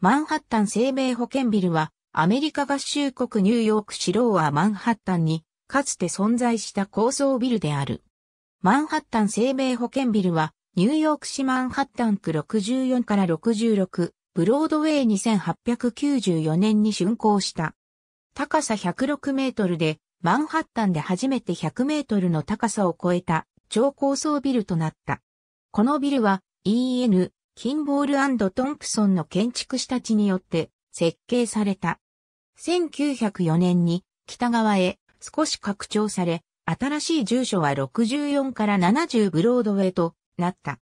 マンハッタン生命保険ビルは、アメリカ合衆国ニューヨーク市ローアマンハッタンに、かつて存在した高層ビルである。マンハッタン生命保険ビルは、ニューヨーク市マンハッタン区64から66、ブロードウェイ2894年に竣工した。高さ106メートルで、マンハッタンで初めて100メートルの高さを超えた超高層ビルとなった。このビルは EN キンボールトンプソンの建築士たちによって設計された。1904年に北側へ少し拡張され、新しい住所は64から70ブロードウェイとなった。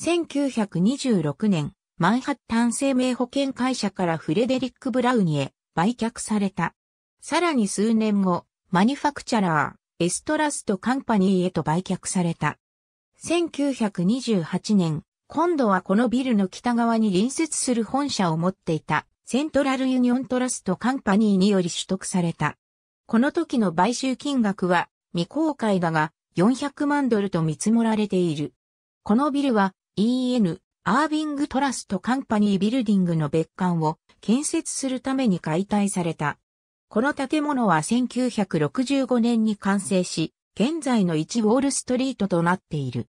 1926年、マンハッタン生命保険会社からフレデリック・ブラウニへ売却された。さらに数年後、マニファクチャラー、エストラストカンパニーへと売却された。1928年、今度はこのビルの北側に隣接する本社を持っていたセントラルユニオントラストカンパニーにより取得された。この時の買収金額は未公開だが400万ドルと見積もられている。このビルは EN アービングトラストカンパニービルディングの別館を建設するために解体された。この建物は1965年に完成し、現在の1ウォールストリートとなっている。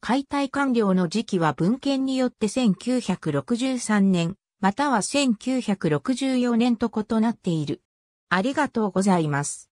解体完了の時期は文献によって1963年、または1964年と異なっている。ありがとうございます。